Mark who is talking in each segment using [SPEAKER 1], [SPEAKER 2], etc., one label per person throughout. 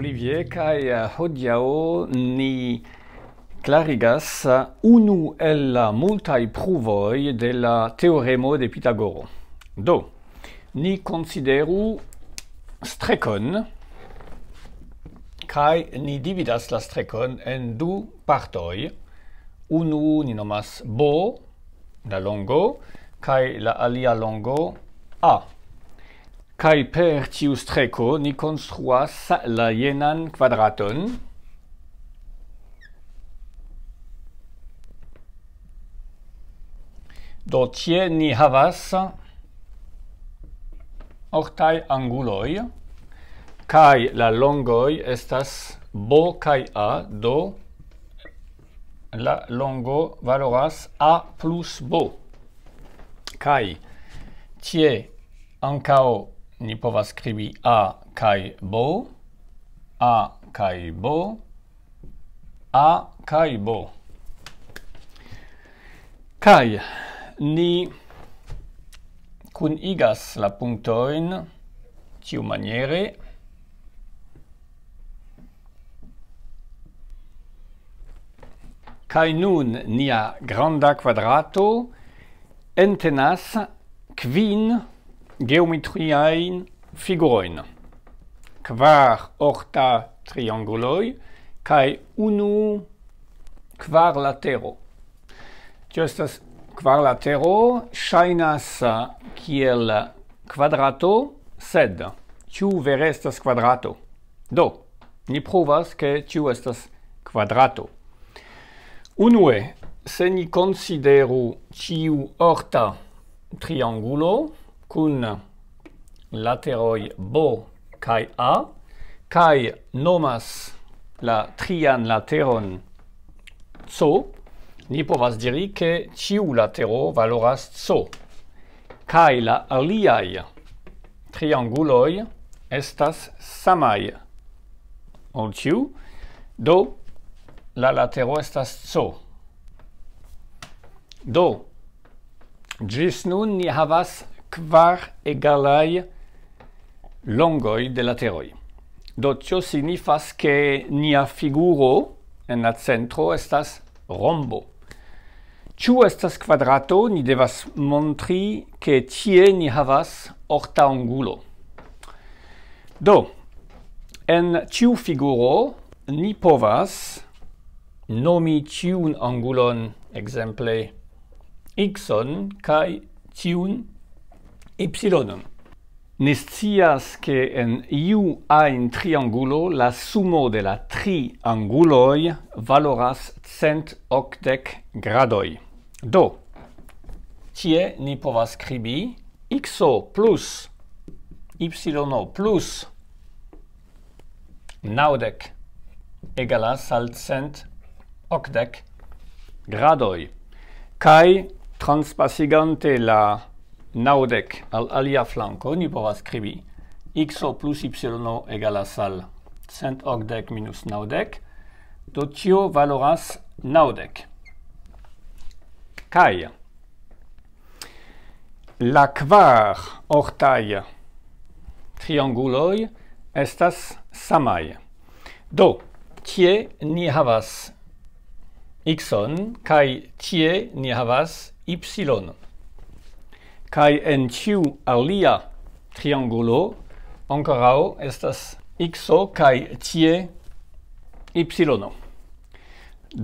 [SPEAKER 1] Olivier, kai eh, hodiao ni clarigas eh, unu el la multai pruvoi de la teoremo de Pitagoro. Do, ni consideru strecon, kai ni dividas la strecon en du partoi. Unu ni nomas bo, la longo, kai la alia longo, a. Cae per tius treco ni construas la jenan quadraton. Do tie ni havas ortae anguloi. Cae la longoi estas bo cae a do la longo valoras a plus bo. Cae tie ancao ni povas scribi a kai bo a kai bo a kai bo kai ni kun igas la punktoin ciu maniere kai nun nia granda quadrato entenas quin geometriaen figuroin. Quar orta trianguloi, cae unu quar latero. Giustas quar latero shainas uh, kiel quadrato, sed ciu ver estas quadrato. Do, ni provas ke ciu estas quadrato. Unue, se ni consideru ciu orta triangulo, cun lateroi B kai A kai nomas la trian lateron C ni povas diri ke ciu latero valoras C kai la aliai trianguloi estas samai ol ciu do la latero estas C do Gis nun ni havas kvar e galai longoi de lateroi. Do tio signifas che nia figuro en la centro estas rombo. Ciu estas quadrato, ni devas montri che tie ni havas orta angulo. Do, en ciu figuro ni povas nomi ciun angulon, exemple, x-on, kai ciun y. Nes cias che en iu ain triangulo la sumo de la tri anguloi valoras cent octec gradoi. Do, tie ni povas scribi xo plus Y plus naudec egalas al cent octec gradoi. Kai transpasigante la naudec al alia flanco ni povas scribi x plus y egalas al cent octec minus naudec do tio valoras naudec kai la quar ortai trianguloi estas samai do tie ni havas x on kai tie ni havas y -on kai en ciu alia triangulo ancorao estas x o kai tie y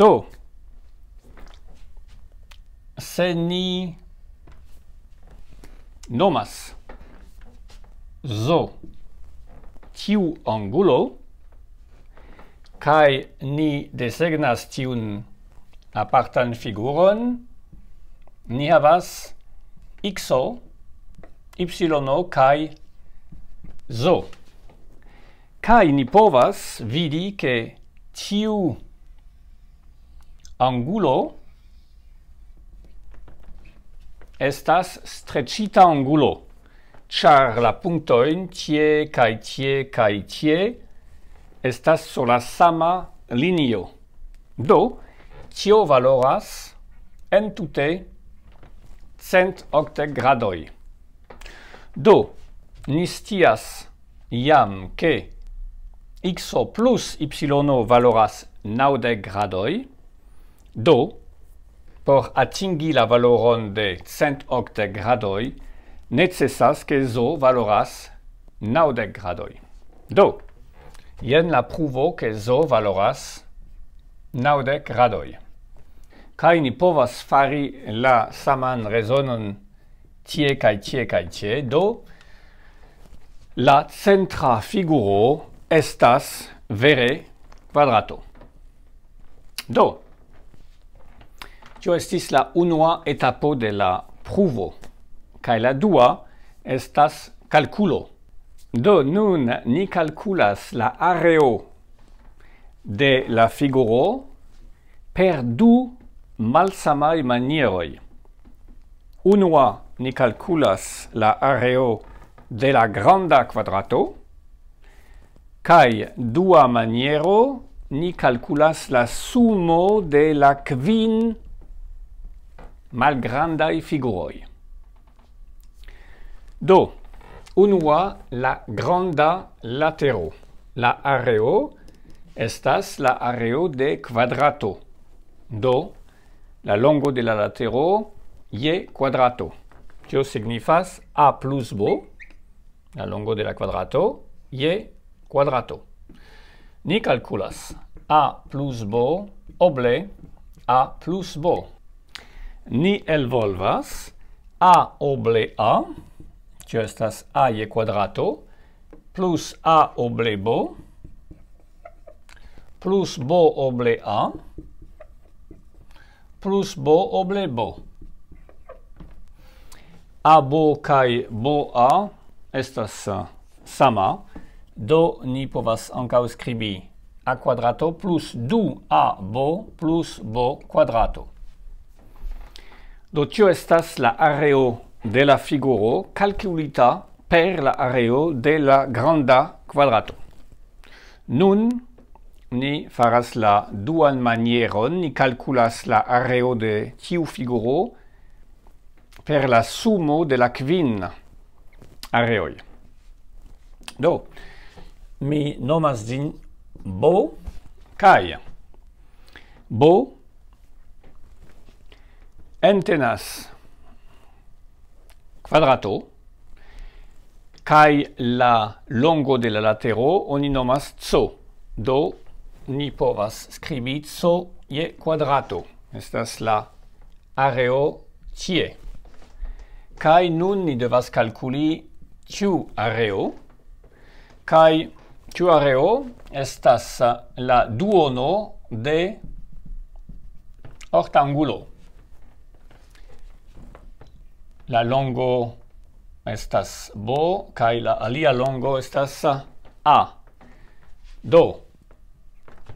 [SPEAKER 1] do se ni nomas zo tiu angulo kai ni desegnas tiun apartan figuron ni havas x y kai z kai ni povas vidi ke tiu angulo estas strecita angulo char la punto tie kai tie kai tie estas sur la sama linio do tio valoras en tutte cent octe gradoi. Do, ni stias iam che xo plus ypsilono valoras naude gradoi, do, por atingi la valoron de cent octe gradoi, necessas ke zo valoras naude gradoi. Do, jen la pruvo ke zo valoras naude gradoi kai ni povas fari la saman rezonon tie kai tie kai tie do la centra figuro estas vere quadrato do tio estis la unua etapo de la pruvo kai la dua estas kalkulo do nun ni kalkulas la areo de la figuro per du malsamai manieroi. Unua ni calculas la areo de la granda quadrato, kai dua maniero ni calculas la sumo de la quin malgrandai figuroi. Do, unua la granda latero. La areo estas la areo de quadrato. Do, la longo de la latero ie quadrato. Cio signifas a plus b, la longo de la quadrato, ie quadrato. Ni calculas a plus b oble a plus b. Ni elvolvas a oble a, cio estas a ie quadrato, plus a oble b, plus b b oble a, plus bo oble bo. A bo cae bo a estas sama, do ni povas ancao scribi a quadrato plus du a bo plus bo quadrato. Do tio estas la areo de la figuro calculita per la areo de la granda quadrato. Nun, faras la doan manèron ni calculas laro de tiuu figuro per la sumo de lavin areòl. Do me nommas dinò.ò enntenas quadrat Cai la longo de la later oni nomas tò do". ni povas scribi so ie quadrato. Estas la areo tie. Kai nun ni devas calculi tiu areo. Kai tiu areo estas la duono de ortangulo. La longo estas bo, kai la alia longo estas a. Do,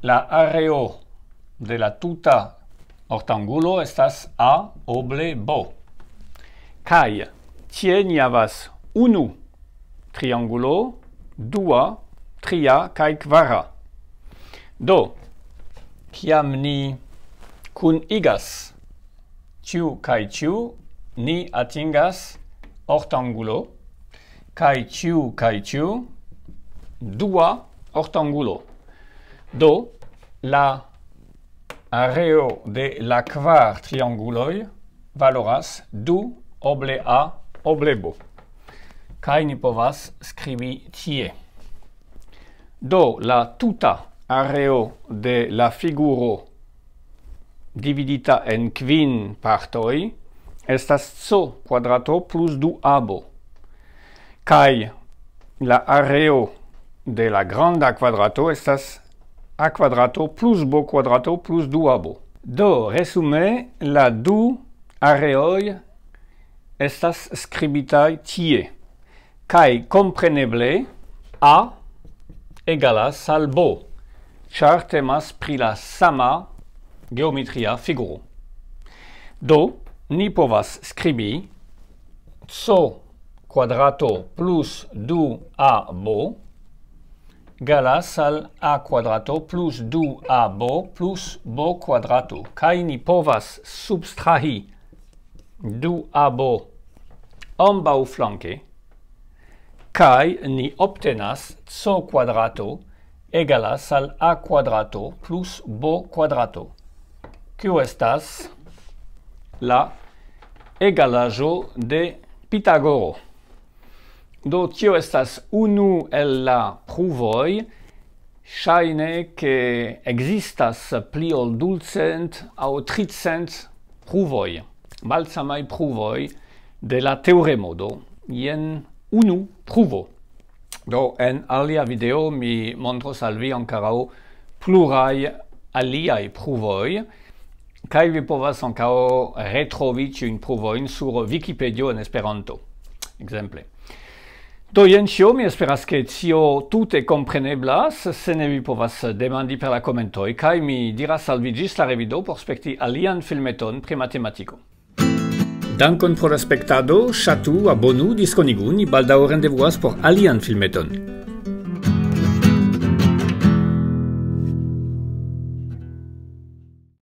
[SPEAKER 1] La areo de la tuta ortangulo estas A, oble, B. Cai, tie niavas unu triangulo, dua, tria, cai quara. Do, pian ni cun igas, ciu, cai, ciu, ni atingas ortangulo, cai, ciu, cai, ciu, dua ortangulo. Do, la areo de la kvar trianguloi valoras du oble a oble bo. Kai ni povas scrivi tie. Do, la tuta areo de la figuro dividita en quin partoi estas zo quadrato plus du abo. Kai la areo de la granda quadrato estas a quadrato plus bo quadrato plus du abo. Do, resume, la du areoi estas scribitai tie. Cai compreneble a egalas al bo. Char temas pri la sama geometria figuro. Do, ni povas scribi so quadrato plus du a bo galas al a quadrato plus 2 ab plus b quadrato. Kai ni povas substrahi 2 ab omba u flanque, Kai ni obtenas c quadrato egalas al a quadrato plus b quadrato. Kiu estas la egalajo de Pitagoro. Do tio estas unu el la pruvoj ŝajne ke ekzistas pli ol ducent aŭ tricent pruvoj, malsamaj pruvoj de la teoremo do jen unu pruvo. Do en alia video mi montros al vi ankaŭ pluraj aliaj pruvoj kaj vi povas ankaŭ retrovi ĉiujn pruvojn sur Wikipedia en Esperanto, ekzemple. To jen cio, mi esperas che cio tute compreneblas, se ne vi povas demandi per la commentoi, cae mi diras al vigis la revido por spekti alian filmeton pri matematico. Dankon pro la spektado, chatu, abonu, disconigu, ni balda o rendevoas por alian filmeton.